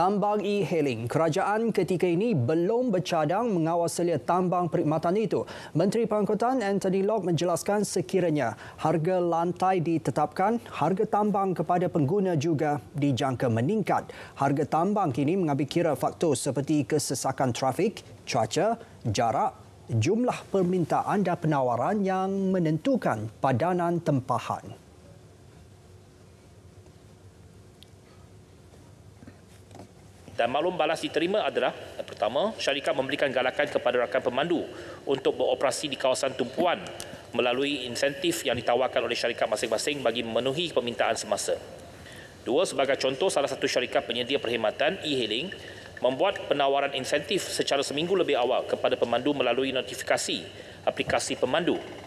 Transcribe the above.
tambang e-hailing. Kerajaan ketika ini belum bercadang mengawal selia tambang perkhidmatan itu. Menteri Pangkutan Anthony Locke menjelaskan sekiranya harga lantai ditetapkan, harga tambang kepada pengguna juga dijangka meningkat. Harga tambang kini mengambil kira faktor seperti kesesakan trafik, cuaca, jarak, jumlah permintaan dan penawaran yang menentukan padanan tempahan. dan maklum balas diterima adalah pertama syarikat memberikan galakan kepada rakan pemandu untuk beroperasi di kawasan tumpuan melalui insentif yang ditawarkan oleh syarikat masing-masing bagi memenuhi permintaan semasa. Dua, sebagai contoh salah satu syarikat penyedia perkhidmatan e-hailing membuat penawaran insentif secara seminggu lebih awal kepada pemandu melalui notifikasi aplikasi pemandu